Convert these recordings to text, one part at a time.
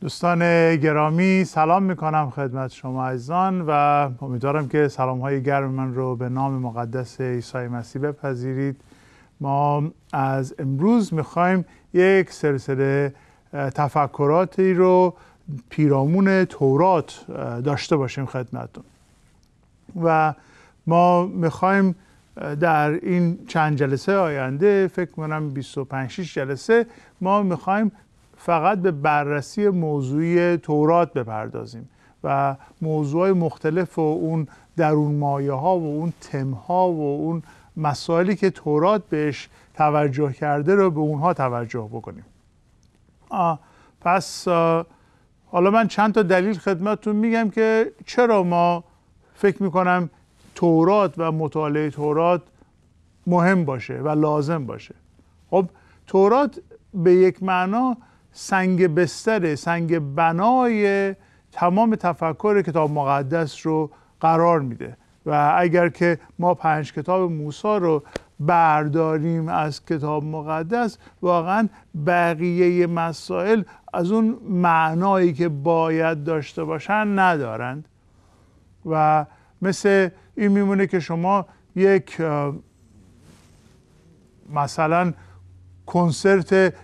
دوستان گرامی سلام میکنم خدمت شما عزیزان و امیدوارم که سلام های گرم من رو به نام مقدس عیسی مسیح بپذیرید ما از امروز میخوایم یک سلسله تفکراتی رو پیرامون تورات داشته باشیم خدمتتون و ما میخوایم در این چند جلسه آینده فکر کنم 25 جلسه ما میخوایم فقط به بررسی موضوعی تورات بپردازیم و موضوع مختلف و اون درون مایه ها و اون تم ها و اون مسائلی که تورات بهش توجه کرده رو به اونها توجه بکنیم آه پس حالا من چند تا دلیل خدمتتون میگم که چرا ما فکر میکنم تورات و مطالعه تورات مهم باشه و لازم باشه خب تورات به یک معنا سنگ بستر سنگ بنای تمام تفکر کتاب مقدس رو قرار میده و اگر که ما پنج کتاب موسی رو برداریم از کتاب مقدس واقعا بقیه مسائل از اون معنایی که باید داشته باشن ندارند و مثل این میمونه که شما یک مثلا کنسرت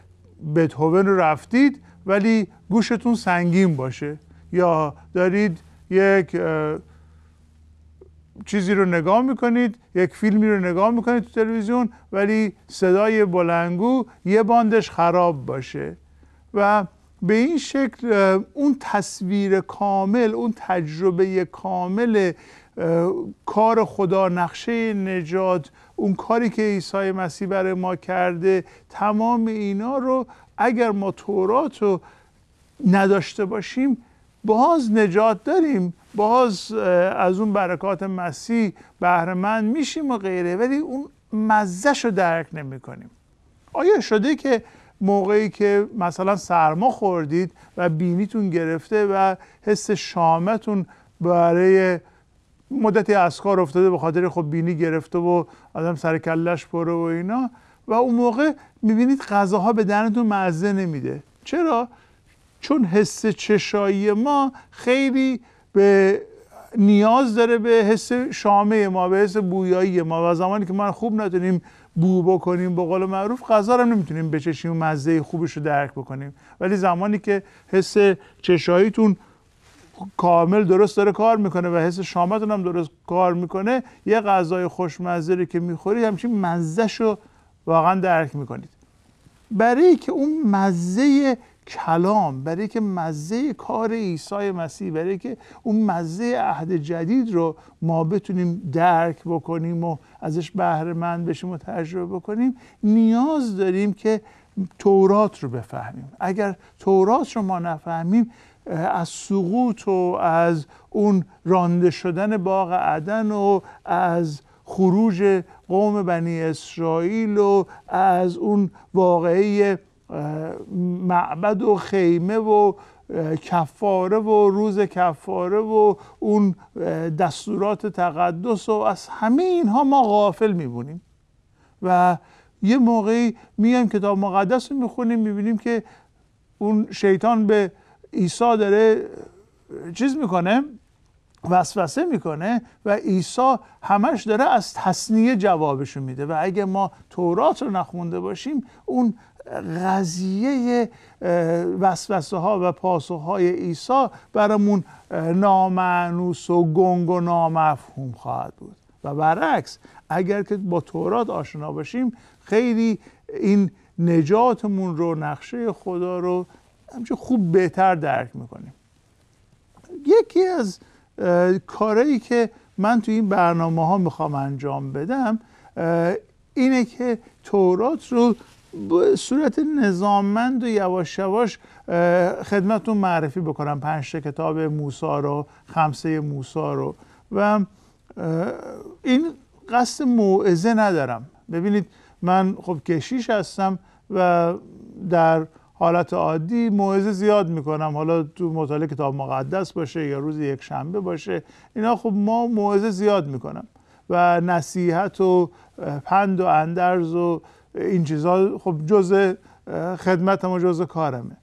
بتهوون رفتید ولی گوشتون سنگین باشه یا دارید یک چیزی رو نگاه میکنید یک فیلمی رو نگاه میکنید تو تلویزیون ولی صدای بلنگو یه باندش خراب باشه و به این شکل اون تصویر کامل اون تجربه کامل کار خدا نقشه نجات اون کاری که عیسی مسیح برای ما کرده تمام اینا رو اگر ما تورات رو نداشته باشیم باز نجات داریم باز از اون برکات مسیح بهرمند میشیم و غیره ولی اون مزهش رو درک نمی کنیم آیا شده که موقعی که مثلا سرما خوردید و بینیتون گرفته و حس شامتون برای مدتی از کار افتاده به خاطر خب بینی گرفته و آدم سر کلش پره و اینا و اون موقع میبینید غذاها به دهنتون مزه نمیده چرا چون حس چشایی ما خیلی به نیاز داره به حس شامه ما به حس بویایی ما و زمانی که ما خوب نتونیم بو بکنیم به قول معروف غذا رو نمیتونیم بچشیم و مزه خوبش رو درک بکنیم ولی زمانی که حس چشاییتون کامل درست داره کار میکنه و حس شامتون هم درست کار میکنه یه غذای خوشمزه که میخورید همچین مزهش رو واقعا درک میکنید برای که اون مزه کلام برای که مزه کار عیسی مسیح برای که اون مزه عهد جدید رو ما بتونیم درک بکنیم و ازش بهره مند بشیم و تجربه بکنیم نیاز داریم که تورات رو بفهمیم اگر تورات رو ما نفهمیم از سقوط و از اون رانده شدن باغ عدن و از خروج قوم بنی اسرائیل و از اون واقعی معبد و خیمه و کفاره و روز کفاره و اون دستورات تقدس و از همه اینها ما غافل میبونیم و یه موقعی میایم کتاب مقدس رو میخونیم میبینیم که اون شیطان به عیسی داره چیز میکنه وسوسه میکنه و عیسی همش داره از تصنیه جوابشو میده و اگه ما تورات رو نخونده باشیم اون قضیه وسوسه ها و پاسخ های عیسی برامون نامعنوس و گنگ و نامفهوم خواهد بود و برعکس اگر که با تورات آشنا باشیم خیلی این نجاتمون رو نقشه خدا رو همچه خوب بهتر درک میکنیم یکی از کارهایی که من تو این برنامه ها میخوام انجام بدم اینه که تورات رو به صورت نظاممند و یواش یواش خدمتتون معرفی بکنم پنج کتاب موسا رو خمسه موسا رو و این قصد موعظه ندارم ببینید من خب کشیش هستم و در حالت عادی موعظه زیاد میکنم حالا تو مطالعه کتاب مقدس باشه یا روز یک شنبه باشه اینا خب ما موعظه زیاد میکنم و نصیحت و پند و اندرز و این چیزها خب جز خدمتم و جز کارمه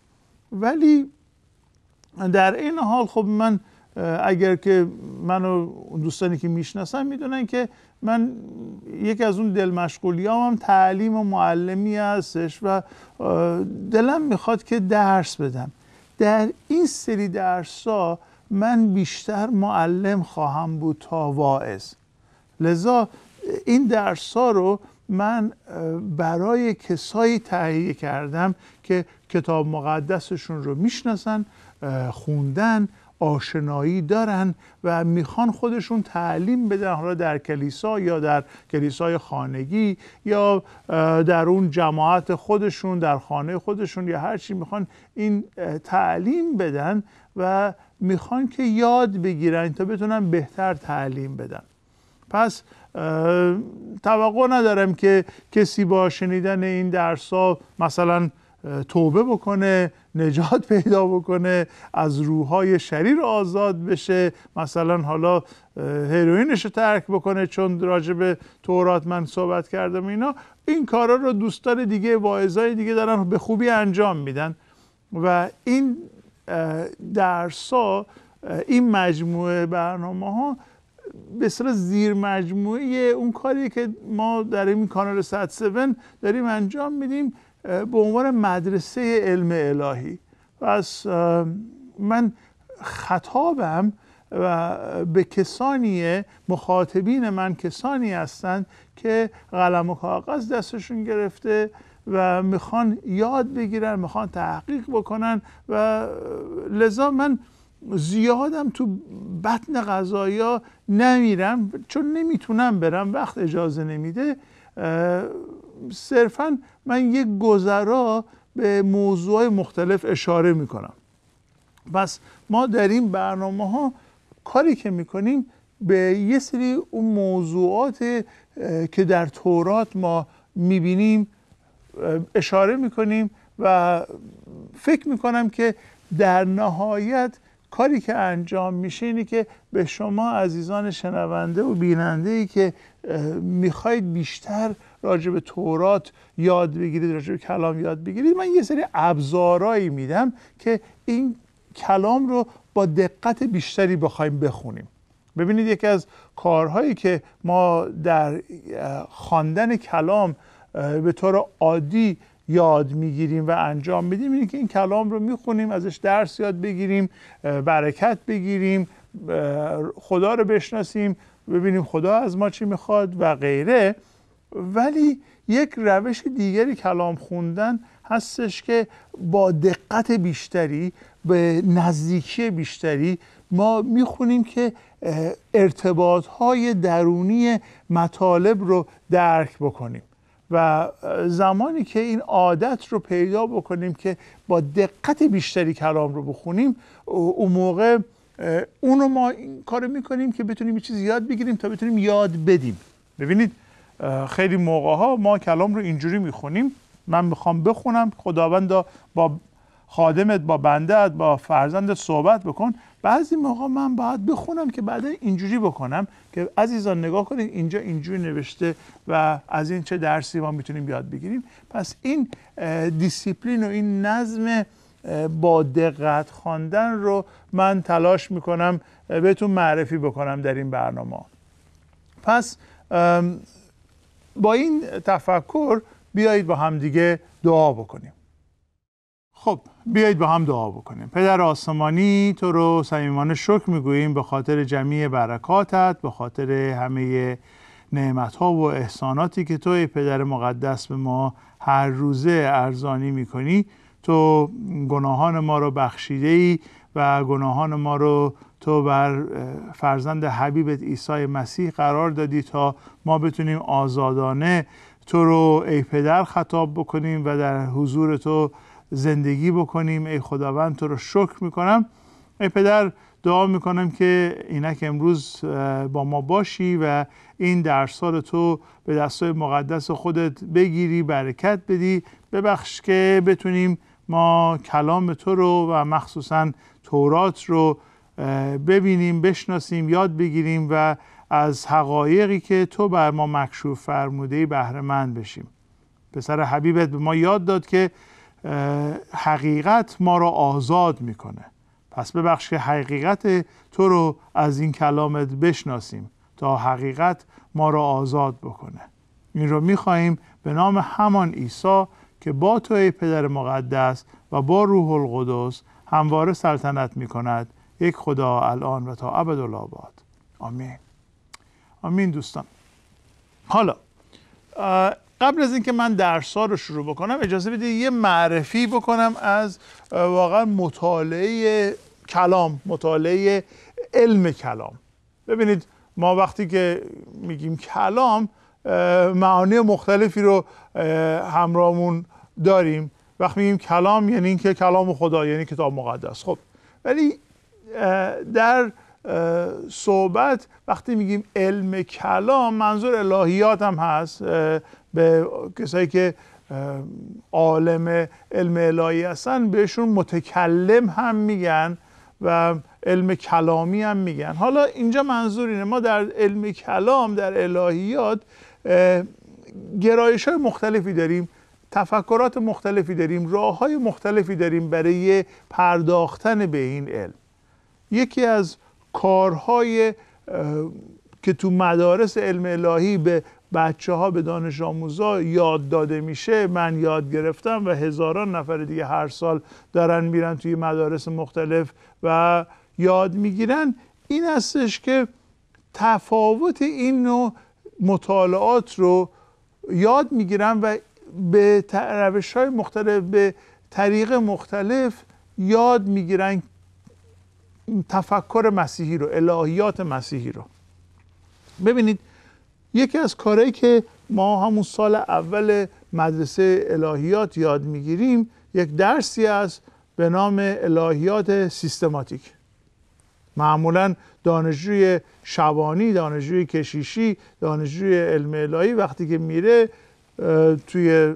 ولی در این حال خب من اگر که من و دوستانی که میشناسن میدونن که من یکی از اون دل هم هم تعلیم و معلمی هستش و دلم میخواد که درس بدم در این سری درس ها من بیشتر معلم خواهم بود تا واعظ لذا این درس ها رو من برای کسایی تهیه کردم که کتاب مقدسشون رو میشناسن خوندن آشنایی دارن و میخوان خودشون تعلیم بدن حالا در کلیسا یا در کلیسای خانگی یا در اون جماعت خودشون در خانه خودشون یا هر چی میخوان این تعلیم بدن و میخوان که یاد بگیرن تا بتونن بهتر تعلیم بدن پس توقع ندارم که کسی با شنیدن این درس ها مثلا توبه بکنه نجات پیدا بکنه از روحهای شریر آزاد بشه مثلا حالا هیروینش رو ترک بکنه چون راجب تورات من صحبت کردم اینا این کارا رو دوستان دیگه واعظای دیگه دارن به خوبی انجام میدن و این درسا این مجموعه برنامه ها به سر زیر مجموعه اون کاری که ما در این کانال 107 داریم انجام میدیم به عنوان مدرسه علم الهی از من خطابم و به کسانی مخاطبین من کسانی هستند که قلم و کاغذ دستشون گرفته و میخوان یاد بگیرن میخوان تحقیق بکنن و لذا من زیادم تو بطن غذایا نمیرم چون نمیتونم برم وقت اجازه نمیده صرفا من یک گذرا به موضوع مختلف اشاره میکنم پس ما در این برنامه ها کاری که میکنیم به یه سری اون موضوعات که در تورات ما میبینیم اشاره میکنیم و فکر میکنم که در نهایت کاری که انجام میشه اینه که به شما عزیزان شنونده و بیننده ای که میخواید بیشتر راجع به تورات یاد بگیرید راجع به کلام یاد بگیرید من یه سری ابزارایی میدم که این کلام رو با دقت بیشتری بخوایم بخونیم ببینید یکی از کارهایی که ما در خواندن کلام به طور عادی یاد میگیریم و انجام میدیم اینه که این کلام رو میخونیم ازش درس یاد بگیریم برکت بگیریم خدا رو بشناسیم ببینیم خدا از ما چی میخواد و غیره ولی یک روش دیگری کلام خوندن هستش که با دقت بیشتری به نزدیکی بیشتری ما میخونیم که ارتباط های درونی مطالب رو درک بکنیم و زمانی که این عادت رو پیدا بکنیم که با دقت بیشتری کلام رو بخونیم اون موقع رو ما این کارو میکنیم که بتونیم یه چیزی یاد بگیریم تا بتونیم یاد بدیم ببینید خیلی موقع ها ما کلام رو اینجوری میخونیم من میخوام بخونم خداوند با خادمت با بندت با فرزندت صحبت بکن بعضی موقع من باید بخونم که بعد اینجوری بکنم که عزیزان نگاه کنید اینجا اینجوری نوشته و از این چه درسی ما میتونیم یاد بگیریم پس این دیسیپلین و این نظم با دقت خواندن رو من تلاش میکنم بهتون معرفی بکنم در این برنامه پس با این تفکر بیایید با همدیگه دعا بکنیم خب بیایید با هم دعا بکنیم پدر آسمانی تو رو صمیمانه شکر میگوییم به خاطر جمعی برکاتت به خاطر همه نعمت ها و احساناتی که توی پدر مقدس به ما هر روزه ارزانی میکنی تو گناهان ما رو بخشیده ای و گناهان ما رو تو بر فرزند حبیبت ایسای مسیح قرار دادی تا ما بتونیم آزادانه تو رو ای پدر خطاب بکنیم و در حضور تو زندگی بکنیم ای خداوند تو رو شکر میکنم ای پدر دعا میکنم که اینک امروز با ما باشی و این درس رو تو به دستای مقدس خودت بگیری برکت بدی ببخش که بتونیم ما کلام تو رو و مخصوصا تورات رو ببینیم بشناسیم یاد بگیریم و از حقایقی که تو بر ما مکشوف فرموده بهره مند بشیم پسر حبیبت به ما یاد داد که حقیقت ما رو آزاد میکنه پس ببخش که حقیقت تو رو از این کلامت بشناسیم تا حقیقت ما را آزاد بکنه این رو میخواهیم به نام همان عیسی که با تو ای پدر مقدس و با روح القدس همواره سلطنت میکند یک خدا الان و تا آباد آمین آمین دوستان حالا قبل از اینکه من درس ها رو شروع بکنم اجازه بدید یه معرفی بکنم از واقعا مطالعه کلام مطالعه علم کلام ببینید ما وقتی که میگیم کلام معانی مختلفی رو همراهمون داریم وقتی میگیم کلام یعنی اینکه کلام خدا یعنی کتاب مقدس خب ولی در صحبت وقتی میگیم علم کلام منظور الهیات هم هست به کسایی که عالم علم الهی هستن بهشون متکلم هم میگن و علم کلامی هم میگن حالا اینجا منظور اینه ما در علم کلام در الهیات گرایش های مختلفی داریم تفکرات مختلفی داریم راه های مختلفی داریم برای پرداختن به این علم یکی از کارهای که تو مدارس علم الهی به بچه ها به دانش آموزا یاد داده میشه من یاد گرفتم و هزاران نفر دیگه هر سال دارن میرن توی مدارس مختلف و یاد میگیرن این استش که تفاوت این نوع مطالعات رو یاد میگیرن و به روش های مختلف به طریق مختلف یاد میگیرن تفکر مسیحی رو الهیات مسیحی رو ببینید یکی از کارهایی که ما همون سال اول مدرسه الهیات یاد میگیریم یک درسی است به نام الهیات سیستماتیک معمولا دانشجوی شبانی دانشجوی کشیشی دانشجوی علم الهی وقتی که میره توی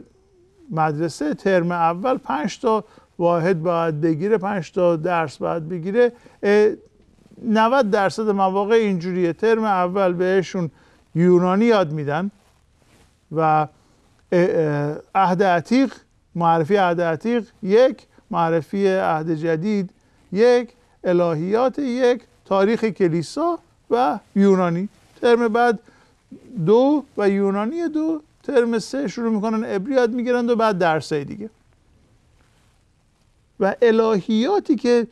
مدرسه ترم اول پنج تا واحد باید بگیره پنج تا درس باید بگیره 90 درصد مواقع اینجوریه ترم اول بهشون یونانی یاد میدن و عهد عتیق معرفی عهد عتیق یک معرفی عهد جدید یک الهیات یک تاریخ کلیسا و یونانی ترم بعد دو و یونانی دو ترم سه شروع میکنن عبری یاد میگیرند و بعد های دیگه و الهیاتی که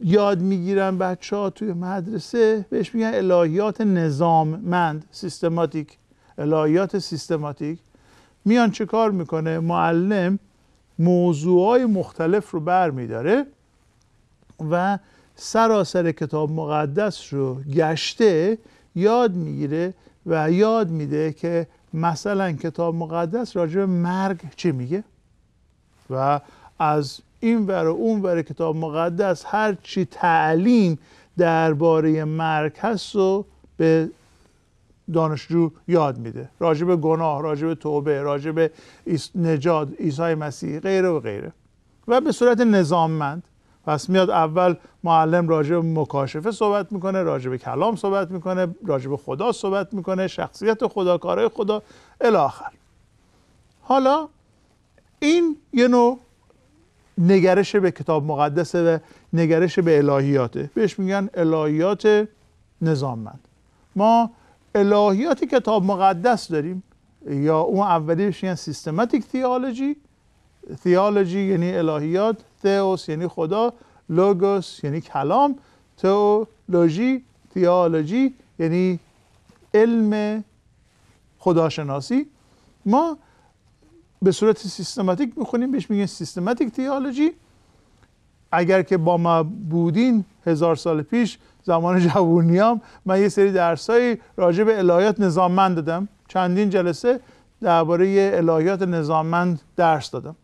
یاد میگیرن بچه ها توی مدرسه بهش میگن الهیات نظاممند سیستماتیک الهیات سیستماتیک میان چه کار میکنه معلم های مختلف رو بر میداره و سراسر کتاب مقدس رو گشته یاد میگیره و یاد میده که مثلا کتاب مقدس راجع مرگ چی میگه و از این ور و اون ور کتاب مقدس هر چی تعلیم درباره مرکز رو به دانشجو یاد میده راجب گناه راجب توبه راجب نجات عیسی مسیح غیره و غیره و به صورت نظاممند پس میاد اول معلم راجع به مکاشفه صحبت میکنه راجع به کلام صحبت میکنه راجع به خدا صحبت میکنه شخصیت خدا کارهای خدا الی آخر حالا این یه نوع نگرش به کتاب مقدسه و نگرش به الهیاته بهش میگن الهیات نظاممند ما الهیات کتاب مقدس داریم یا اون اولی بهش میگن سیستماتیک تیالوجی تیالوجی یعنی الهیات تئوس یعنی خدا لوگوس یعنی کلام تئولوژی تیالوجی یعنی علم خداشناسی ما به صورت سیستماتیک میخونیم بهش میگن سیستماتیک تیالوجی اگر که با ما بودین هزار سال پیش زمان جوونیام من یه سری درسایی راجع به الهیات نظاممند دادم چندین جلسه درباره الهیات نظاممند درس دادم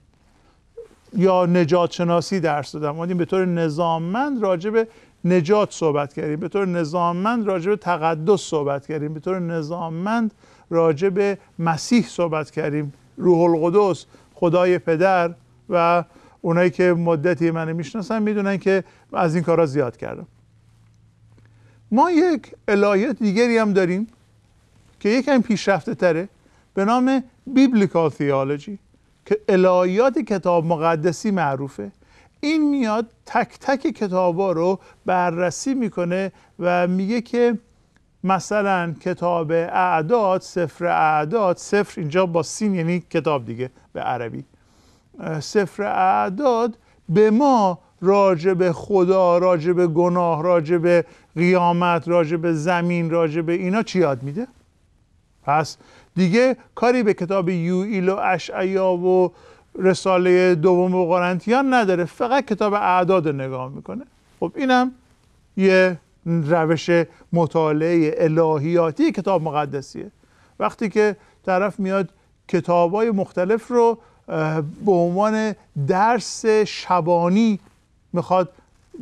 یا نجات شناسی درس دادم اومدیم به طور نظاممند راجع به نجات صحبت کردیم به طور نظاممند راجع به تقدس صحبت کردیم به طور نظاممند راجع به مسیح صحبت کردیم روح القدس خدای پدر و اونایی که مدتی منو میشناسن میدونن که از این کارا زیاد کردم ما یک الهیات دیگری هم داریم که یکم پیشرفته تره به نام بیبلیکال تیالوجی که الهیات کتاب مقدسی معروفه این میاد تک تک کتابا رو بررسی میکنه و میگه که مثلا کتاب اعداد سفر اعداد سفر اینجا با سین یعنی کتاب دیگه به عربی سفر اعداد به ما راجب خدا راجب گناه راجب قیامت راجب زمین راجب اینا چی یاد میده پس دیگه کاری به کتاب یوئیل و اشعیا و رساله دوم و قرنتیان نداره فقط کتاب اعداد نگاه میکنه خب اینم یه روش مطالعه الهیاتی کتاب مقدسیه وقتی که طرف میاد کتاب های مختلف رو به عنوان درس شبانی میخواد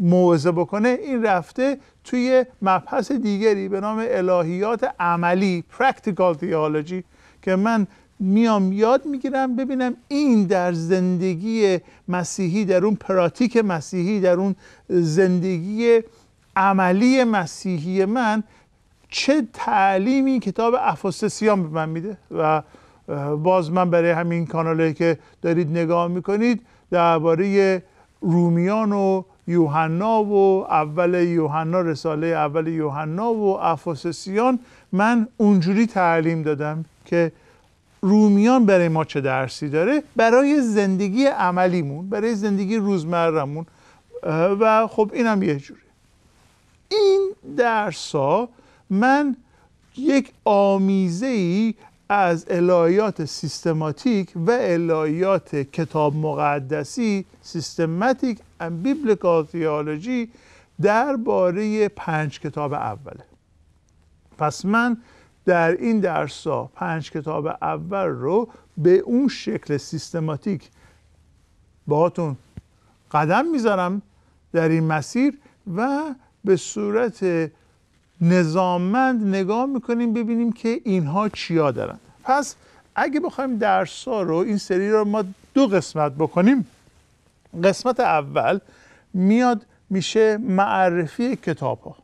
موعظه بکنه این رفته توی مبحث دیگری به نام الهیات عملی practical theology که من میام یاد میگیرم ببینم این در زندگی مسیحی در اون پراتیک مسیحی در اون زندگی عملی مسیحی من چه تعلیمی کتاب افاسسیان به من میده و باز من برای همین کانالی که دارید نگاه میکنید درباره رومیان و یوحنا و اول یوحنا رساله اول یوحنا و افاسسیان من اونجوری تعلیم دادم که رومیان برای ما چه درسی داره برای زندگی عملیمون برای زندگی روزمرمون و خب اینم یه جور این درس ها من یک آمیزه ای از الهیات سیستماتیک و الهیات کتاب مقدسی سیستماتیک ان بیبلیکال تیالوجی درباره پنج کتاب اوله پس من در این درس ها پنج کتاب اول رو به اون شکل سیستماتیک باهاتون قدم میذارم در این مسیر و به صورت نظاممند نگاه میکنیم ببینیم که اینها چیا دارن پس اگه بخوایم درس ها رو این سری رو ما دو قسمت بکنیم قسمت اول میاد میشه معرفی کتاب ها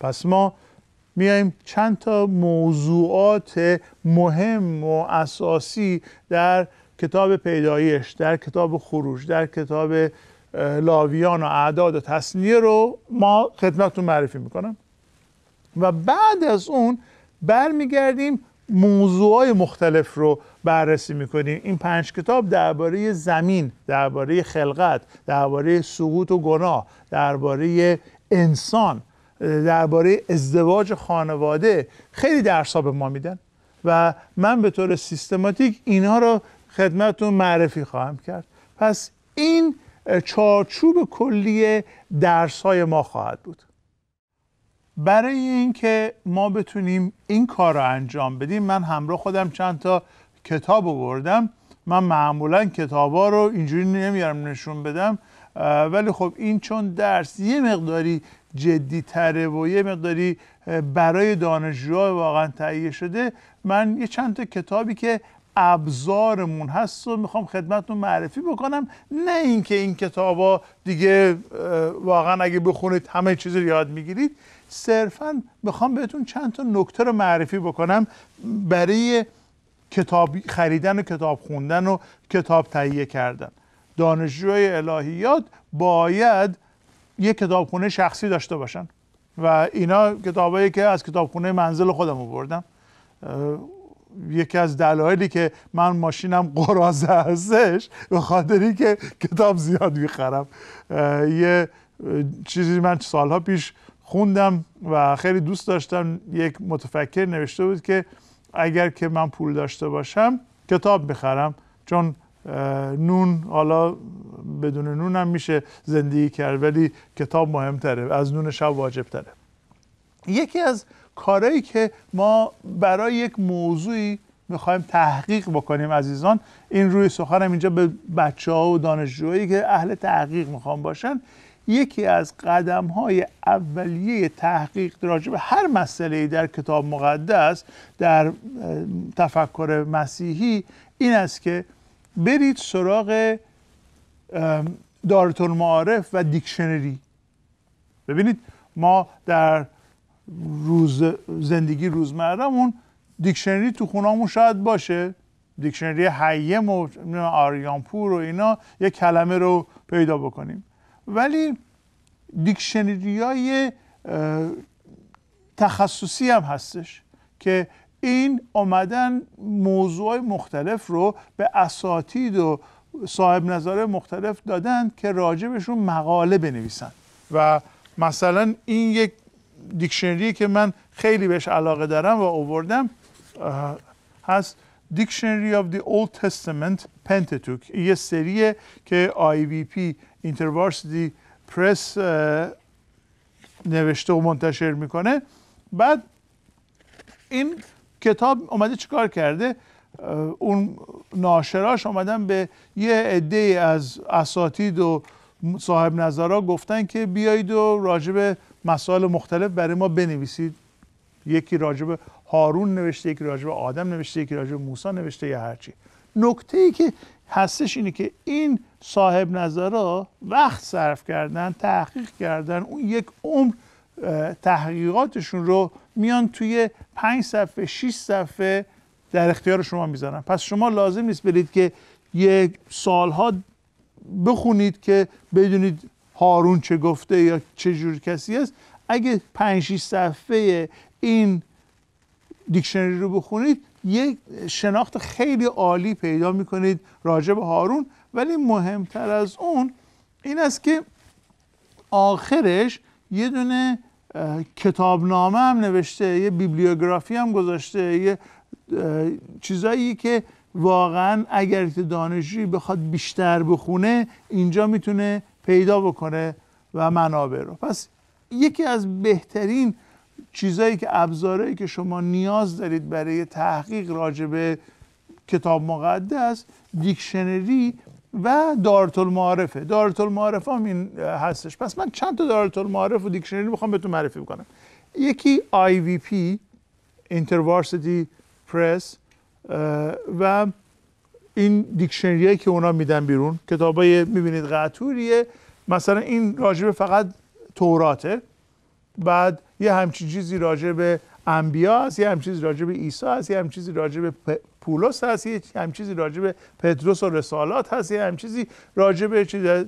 پس ما میایم چند تا موضوعات مهم و اساسی در کتاب پیدایش در کتاب خروج در کتاب لاویان و اعداد و تصنیه رو ما خدمتتون معرفی میکنم و بعد از اون برمیگردیم های مختلف رو بررسی میکنیم این پنج کتاب درباره زمین درباره خلقت درباره سقوط و گناه درباره انسان درباره ازدواج خانواده خیلی درس ها به ما میدن و من به طور سیستماتیک اینها رو خدمتتون معرفی خواهم کرد پس این چارچوب کلی درس های ما خواهد بود برای اینکه ما بتونیم این کار را انجام بدیم من همراه خودم چند تا کتاب آوردم من معمولا ها رو اینجوری نمیارم نشون بدم ولی خب این چون درس یه مقداری جدی تره و یه مقداری برای دانشجوها واقعا تهیه شده من یه چند تا کتابی که ابزارمون هست و میخوام خدمتتون معرفی بکنم نه اینکه این کتابا دیگه واقعا اگه بخونید همه چیز رو یاد میگیرید صرفا میخوام بهتون چند تا نکته رو معرفی بکنم برای کتاب خریدن و کتاب خوندن و کتاب تهیه کردن دانشجوی الهیات باید یک کتابخونه شخصی داشته باشن و اینا کتابایی که از کتابخونه منزل خودم آوردم یکی از دلایلی که من ماشینم قرازه هستش به خاطر که کتاب زیاد میخرم یه چیزی من سالها پیش خوندم و خیلی دوست داشتم یک متفکر نوشته بود که اگر که من پول داشته باشم کتاب بخرم چون نون حالا بدون نون هم میشه زندگی کرد ولی کتاب مهمتره از نون شب واجب تره یکی از کارهایی که ما برای یک موضوعی میخوایم تحقیق بکنیم عزیزان این روی سخنم اینجا به بچه ها و دانشجوهایی که اهل تحقیق میخوام باشن یکی از قدم های اولیه تحقیق راجع به هر مسئله در کتاب مقدس در تفکر مسیحی این است که برید سراغ دارتون معارف و دیکشنری ببینید ما در روز زندگی روزمرهمون دیکشنری تو خونامون شاید باشه دیکشنری حیم و آریانپور و اینا یه کلمه رو پیدا بکنیم ولی دیکشنری های تخصصی هم هستش که این آمدن موضوع مختلف رو به اساتید و صاحب نظر مختلف دادن که راجبشون مقاله بنویسن و مثلا این یک دیکشنری که من خیلی بهش علاقه دارم و آوردم هست دیکشنری of دی Old Testament Pentateuch یه سریه که IVP Intervarsity پرس نوشته و منتشر میکنه بعد این کتاب اومده چیکار کرده اون ناشراش اومدن به یه عده از اساتید و صاحب نظرها گفتن که بیایید و راجب مسائل مختلف برای ما بنویسید یکی راجب هارون نوشته یکی راجب آدم نوشته یکی راجب موسا نوشته یا هرچی نکته ای که هستش اینه که این صاحب نظرها وقت صرف کردن تحقیق کردن اون یک عمر تحقیقاتشون رو میان توی پنج صفحه 6 صفحه در اختیار شما میذارن پس شما لازم نیست برید که یک سالها بخونید که بدونید هارون چه گفته یا چه جور کسی است اگه 5 صفحه این دیکشنری رو بخونید یک شناخت خیلی عالی پیدا میکنید راجع به هارون ولی مهمتر از اون این است که آخرش یه دونه کتابنامه هم نوشته یه بیبلیوگرافی هم گذاشته یه چیزایی که واقعا اگر دانشجوی بخواد بیشتر بخونه اینجا میتونه پیدا بکنه و منابع رو پس یکی از بهترین چیزایی که ابزارهایی که شما نیاز دارید برای تحقیق راجبه کتاب مقدس دیکشنری و دارت المعارفه دارت المعارفه هم این هستش پس من چند تا دارت المعارف و دیکشنری میخوام بهتون معرفی بکنم. یکی IVP Intervarsity Press و این دیکشنریه که اونا میدن بیرون کتابای میبینید قطوریه مثلا این راجبه فقط توراته بعد یه همچین چیزی راجب انبیا هست یه همچین چیزی راجب عیسی هست یه همچین چیزی راجب پولس هست یه هم چیزی راجب پتروس و رسالات هست یه هم چیزی راجب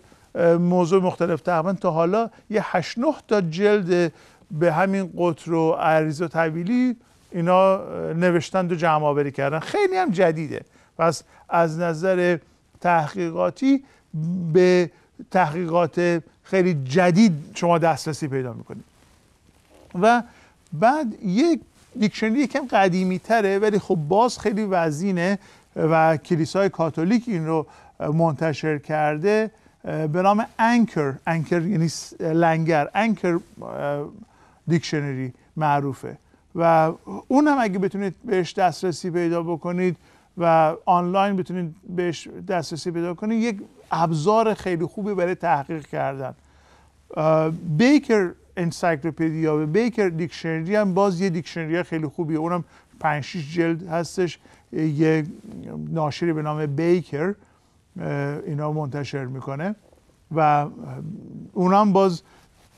موضوع مختلف تقریبا تا حالا یه 8 تا جلد به همین قطر و عریض و طویلی اینا نوشتند و جمع آوری کردن خیلی هم جدیده پس از نظر تحقیقاتی به تحقیقات خیلی جدید شما دسترسی پیدا میکنید و بعد یک دیکشنری کم قدیمی تره ولی خب باز خیلی وزینه و کلیسای کاتولیک این رو منتشر کرده به نام انکر انکر یعنی لنگر انکر دیکشنری معروفه و اون هم اگه بتونید بهش دسترسی پیدا بکنید و آنلاین بتونید بهش دسترسی پیدا کنید یک ابزار خیلی خوبی برای تحقیق کردن بیکر انسایکلوپدیا و بیکر دیکشنری هم باز یه دیکشنری خیلی خوبیه اونم 5 6 جلد هستش یه ناشری به نام بیکر اینا منتشر میکنه و اونم باز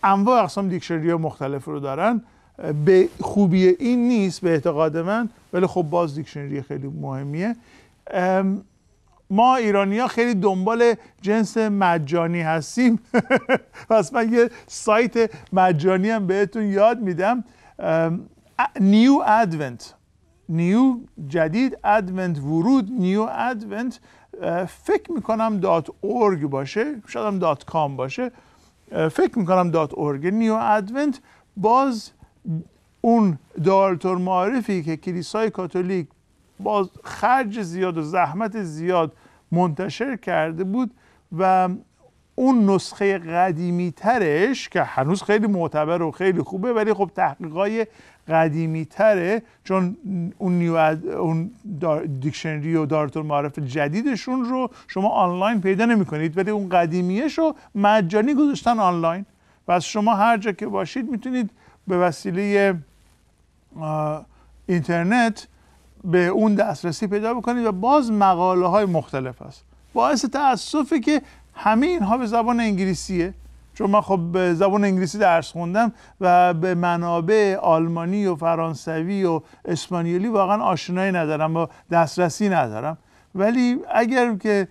انواع اقسام دیکشنری مختلف رو دارن به خوبی این نیست به اعتقاد من ولی خب باز دیکشنری خیلی مهمیه ما ایرانی ها خیلی دنبال جنس مجانی هستیم پس من یه سایت مجانی هم بهتون یاد میدم نیو ادونت نیو جدید ادونت ورود نیو ادونت فکر میکنم دات ارگ باشه شاید هم دات کام باشه فکر میکنم دات ارگ نیو ادونت باز اون دارتور معرفی که کلیسای کاتولیک با خرج زیاد و زحمت زیاد منتشر کرده بود و اون نسخه قدیمی ترش که هنوز خیلی معتبر و خیلی خوبه ولی خب تحقیقای قدیمی تره چون اون, نیو اون دیکشنری و دارتور معرف جدیدشون رو شما آنلاین پیدا نمی کنید ولی اون قدیمیش رو مجانی گذاشتن آنلاین و از شما هر جا که باشید میتونید به وسیله اینترنت به اون دسترسی پیدا بکنید و باز مقاله های مختلف هست باعث تأسفه که همه اینها به زبان انگلیسیه چون من خب به زبان انگلیسی درس خوندم و به منابع آلمانی و فرانسوی و اسپانیولی واقعا آشنایی ندارم و دسترسی ندارم ولی اگر که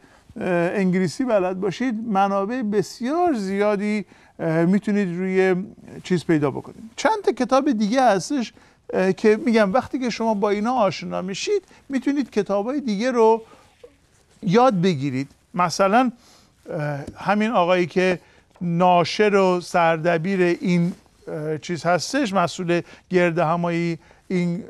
انگلیسی بلد باشید منابع بسیار زیادی میتونید روی چیز پیدا بکنید چند تا کتاب دیگه هستش که میگم وقتی که شما با اینا آشنا میشید میتونید کتابای دیگه رو یاد بگیرید مثلا همین آقایی که ناشر و سردبیر این چیز هستش مسئول گرد همایی این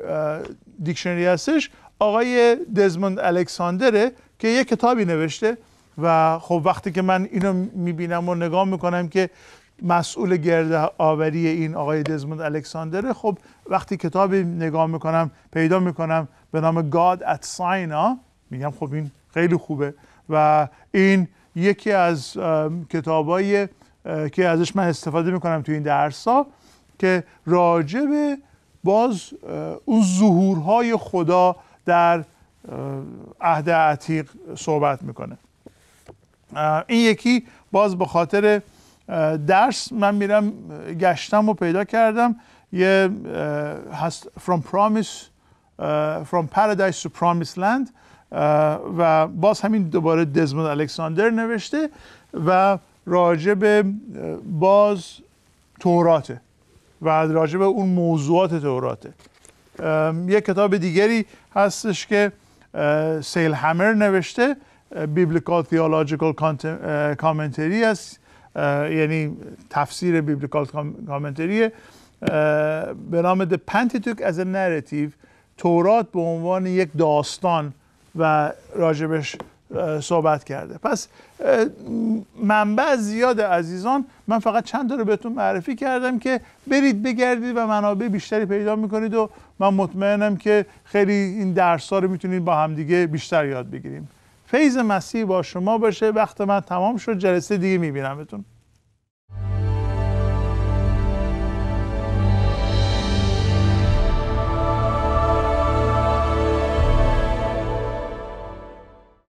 دیکشنری هستش آقای دزموند الکساندره که یه کتابی نوشته و خب وقتی که من اینو میبینم و نگاه میکنم که مسئول گرد آوری این آقای دزموند الکساندره خب وقتی کتابی نگاه میکنم پیدا میکنم به نام God at ساینا میگم خب این خیلی خوبه و این یکی از کتابایی که ازش من استفاده میکنم توی این درس ها که راجب باز اون ظهورهای خدا در عهد عتیق صحبت میکنه این یکی باز به خاطر درس من میرم گشتم و پیدا کردم یه هست From Promise From Paradise to Promised Land و باز همین دوباره دزموند الکساندر نوشته و راجب باز توراته و به اون موضوعات توراته یک کتاب دیگری هستش که سیل همر نوشته بیبلیکال تیولوژیکال کامنتری است یعنی تفسیر بیبلیکال کامنتریه به نام The Pentateuch as a Narrative تورات به عنوان یک داستان و راجبش صحبت کرده پس منبع زیاد عزیزان من فقط چند تا رو بهتون معرفی کردم که برید بگردید و منابع بیشتری پیدا میکنید و من مطمئنم که خیلی این درس ها رو میتونید با همدیگه بیشتر یاد بگیریم فیض مسیح با شما باشه وقت من تمام شد جلسه دیگه میبینمتون